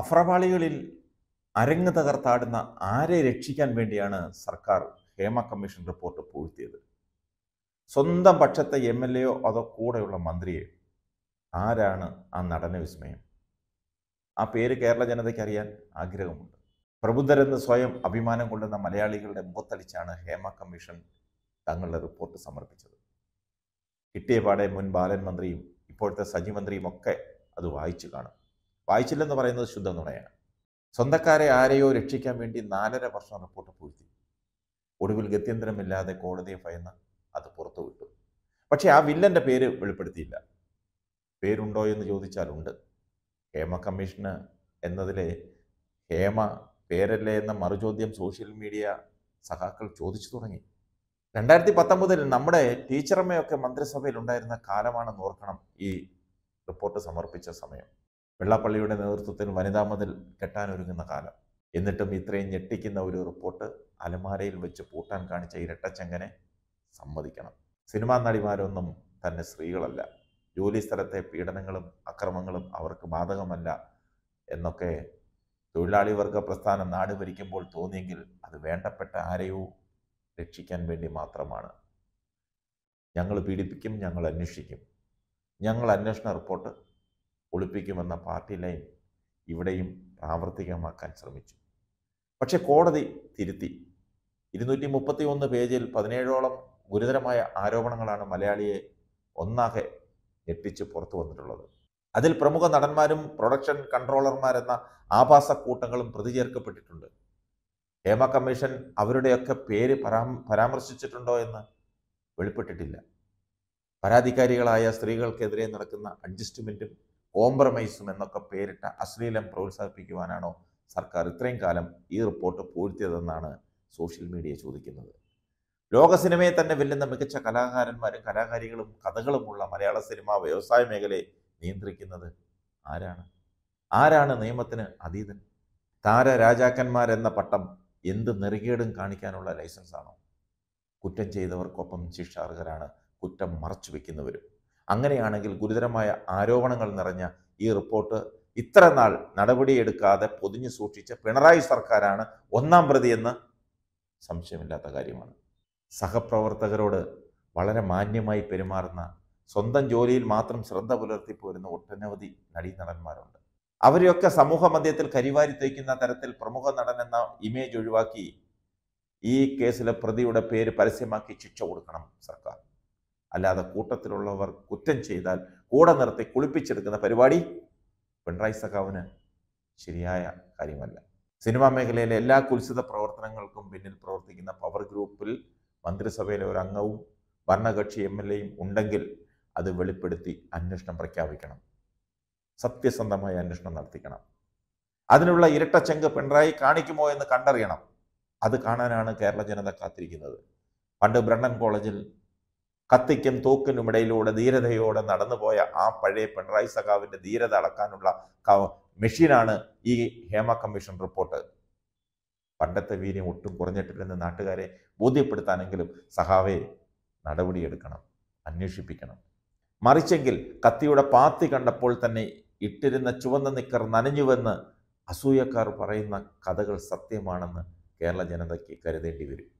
അഫ്രപാളികളിൽ അരങ്ങ് തകർത്താടുന്ന ആരെ രക്ഷിക്കാൻ വേണ്ടിയാണ് സർക്കാർ ഹേമ കമ്മീഷൻ റിപ്പോർട്ട് പൂഴ്ത്തിയത് സ്വന്തം പക്ഷത്തെ എം എൽ എയോ അതോ കൂടെയുള്ള മന്ത്രിയോ ആരാണ് ആ നടന വിസ്മയം ആ പേര് കേരള ജനതയ്ക്ക് അറിയാൻ ആഗ്രഹമുണ്ട് പ്രബുദ്ധരെന്ന് സ്വയം അഭിമാനം കൊള്ളുന്ന മലയാളികളുടെ മുഖത്തടിച്ചാണ് ഹേമ കമ്മീഷൻ തങ്ങളുടെ റിപ്പോർട്ട് സമർപ്പിച്ചത് കിട്ടിയ പാടെ മുൻ ബാലൻ മന്ത്രിയും ഇപ്പോഴത്തെ സജി മന്ത്രിയും ഒക്കെ അത് വായിച്ചു കാണും വായിച്ചില്ലെന്ന് പറയുന്നത് ശുദ്ധ നുണയാണ് സ്വന്തക്കാരെ ആരെയോ രക്ഷിക്കാൻ വേണ്ടി നാലര വർഷം റിപ്പോർട്ട് പൂഴ്ത്തി ഒടുവിൽ ഗത്യന്തരമില്ലാതെ കോടതിയെ ഭയന്ന് അത് പുറത്തു വിട്ടു പക്ഷേ ആ വില്ലൻ്റെ പേര് വെളിപ്പെടുത്തിയില്ല പേരുണ്ടോ എന്ന് ചോദിച്ചാലുണ്ട് ഹേമ കമ്മീഷന് എന്നതിലെ ഹേമ പേരല്ലേ എന്ന മറുചോദ്യം സോഷ്യൽ മീഡിയ സഹാക്കൾ ചോദിച്ചു തുടങ്ങി രണ്ടായിരത്തി പത്തൊമ്പതിൽ നമ്മുടെ ടീച്ചറമ്മയൊക്കെ മന്ത്രിസഭയിൽ ഉണ്ടായിരുന്ന കാലമാണെന്ന് ഓർക്കണം ഈ റിപ്പോർട്ട് സമർപ്പിച്ച സമയം വെള്ളാപ്പള്ളിയുടെ നേതൃത്വത്തിൽ വനിതാ മതിൽ കെട്ടാനൊരുങ്ങുന്ന കാലം എന്നിട്ടും ഇത്രയും ഞെട്ടിക്കുന്ന ഒരു റിപ്പോർട്ട് അലമാരയിൽ വെച്ച് പൂട്ടാൻ കാണിച്ച ഇരട്ടച്ചെങ്ങനെ സമ്മതിക്കണം സിനിമാ നടിമാരൊന്നും തന്നെ സ്ത്രീകളല്ല ജോലി സ്ഥലത്തെ പീഡനങ്ങളും അക്രമങ്ങളും അവർക്ക് ബാധകമല്ല എന്നൊക്കെ തൊഴിലാളി വർഗ പ്രസ്ഥാനം നാട് ഭരിക്കുമ്പോൾ തോന്നിയെങ്കിൽ അത് വേണ്ടപ്പെട്ട ആരെയോ രക്ഷിക്കാൻ വേണ്ടി മാത്രമാണ് ഞങ്ങൾ പീഡിപ്പിക്കും ഞങ്ങൾ അന്വേഷിക്കും ഞങ്ങൾ അന്വേഷണ റിപ്പോർട്ട് ഒളിപ്പിക്കുമെന്ന പാർട്ടി ലൈൻ ഇവിടെയും പ്രാവർത്തികമാക്കാൻ ശ്രമിച്ചു പക്ഷെ കോടതി തിരുത്തി ഇരുന്നൂറ്റി മുപ്പത്തി ഒന്ന് പേജിൽ പതിനേഴോളം ഗുരുതരമായ ആരോപണങ്ങളാണ് മലയാളിയെ ഒന്നാകെ ഞെട്ടിച്ച് പുറത്തു വന്നിട്ടുള്ളത് അതിൽ പ്രമുഖ നടന്മാരും പ്രൊഡക്ഷൻ കൺട്രോളർമാരെന്ന ആഭാസ കൂട്ടങ്ങളും പ്രതി ചേർക്കപ്പെട്ടിട്ടുണ്ട് ഹേമ കമ്മീഷൻ അവരുടെയൊക്കെ പേര് പരാമർശിച്ചിട്ടുണ്ടോ എന്ന് വെളിപ്പെട്ടിട്ടില്ല പരാതിക്കാരികളായ സ്ത്രീകൾക്കെതിരെ നടക്കുന്ന അഡ്ജസ്റ്റ്മെൻറ്റും കോംപ്രമൈസും എന്നൊക്കെ പേരിട്ട അശ്ലീലം പ്രോത്സാഹിപ്പിക്കുവാനാണോ സർക്കാർ ഇത്രയും കാലം ഈ റിപ്പോർട്ട് പൂഴ്ത്തിയതെന്നാണ് സോഷ്യൽ മീഡിയ ചോദിക്കുന്നത് ലോക സിനിമയെ തന്നെ വെല്ലുന്ന മികച്ച കലാകാരന്മാരും കലാകാരികളും കഥകളുമുള്ള മലയാള സിനിമാ വ്യവസായ മേഖലയെ നിയന്ത്രിക്കുന്നത് ആരാണ് ആരാണ് നിയമത്തിന് അതീതൻ താര രാജാക്കന്മാരെന്ന പട്ടം എന്ത് നെറികേടും കാണിക്കാനുള്ള ലൈസൻസാണോ കുറ്റം ചെയ്തവർക്കൊപ്പം ശിക്ഷാർഹരാണ് കുറ്റം മറച്ചു വെക്കുന്നവരും അങ്ങനെയാണെങ്കിൽ ഗുരുതരമായ ആരോപണങ്ങൾ നിറഞ്ഞ ഈ റിപ്പോർട്ട് ഇത്ര നാൾ നടപടിയെടുക്കാതെ പൊതിഞ്ഞു സൂക്ഷിച്ച പിണറായി സർക്കാരാണ് ഒന്നാം പ്രതിയെന്ന് സംശയമില്ലാത്ത കാര്യമാണ് സഹപ്രവർത്തകരോട് വളരെ മാന്യമായി പെരുമാറുന്ന സ്വന്തം ജോലിയിൽ മാത്രം ശ്രദ്ധ പുലർത്തി പോരുന്ന ഒട്ടനവധി നടീനടന്മാരുണ്ട് അവരെയൊക്കെ സമൂഹ മധ്യത്തിൽ കരിവാരി തേക്കുന്ന തരത്തിൽ പ്രമുഖ നടൻ എന്ന ഇമേജ് ഒഴിവാക്കി ഈ കേസിലെ പ്രതിയുടെ പേര് പരസ്യമാക്കി ശിക്ഷ കൊടുക്കണം സർക്കാർ അല്ലാതെ കൂട്ടത്തിലുള്ളവർ കുറ്റം ചെയ്താൽ കൂടെ നിർത്തി കുളിപ്പിച്ചെടുക്കുന്ന പരിപാടി പിണറായി സഖാവിന് ശരിയായ കാര്യമല്ല സിനിമാ മേഖലയിലെ എല്ലാ കുൽസിത പ്രവർത്തനങ്ങൾക്കും പിന്നിൽ പ്രവർത്തിക്കുന്ന പവർ ഗ്രൂപ്പിൽ മന്ത്രിസഭയിലെ ഒരു അംഗവും ഭരണകക്ഷി എം എൽ എയും ഉണ്ടെങ്കിൽ അത് വെളിപ്പെടുത്തി അന്വേഷണം പ്രഖ്യാപിക്കണം സത്യസന്ധമായി അന്വേഷണം നടത്തിക്കണം അതിനുള്ള ഇരട്ട ചെങ്ക് പിണറായി കാണിക്കുമോ എന്ന് കണ്ടറിയണം അത് കാണാനാണ് കേരള ജനത കാത്തിരിക്കുന്നത് പണ്ട് ബ്രണ്ണൻ കോളേജിൽ കത്തിക്കും തൂക്കിനും ഇടയിലൂടെ ധീരതയോടെ നടന്നുപോയ ആ പഴയ പിണറായി സഖാവിന്റെ ധീരത അളക്കാനുള്ള മെഷീനാണ് ഈ ഹേമ കമ്മീഷൻ റിപ്പോർട്ട് പണ്ടത്തെ വീര്യം ഒട്ടും കുറഞ്ഞിട്ടില്ലെന്ന് നാട്ടുകാരെ ബോധ്യപ്പെടുത്താനെങ്കിലും സഹാവെ നടപടിയെടുക്കണം അന്വേഷിപ്പിക്കണം മറിച്ചെങ്കിൽ കത്തിയുടെ പാത്തി കണ്ടപ്പോൾ തന്നെ ഇട്ടിരുന്ന ചുവന്ന നിക്കർ നനഞ്ഞുവെന്ന് അസൂയക്കാർ പറയുന്ന കഥകൾ സത്യമാണെന്ന് കേരള ജനതയ്ക്ക് കരുതേണ്ടി വരും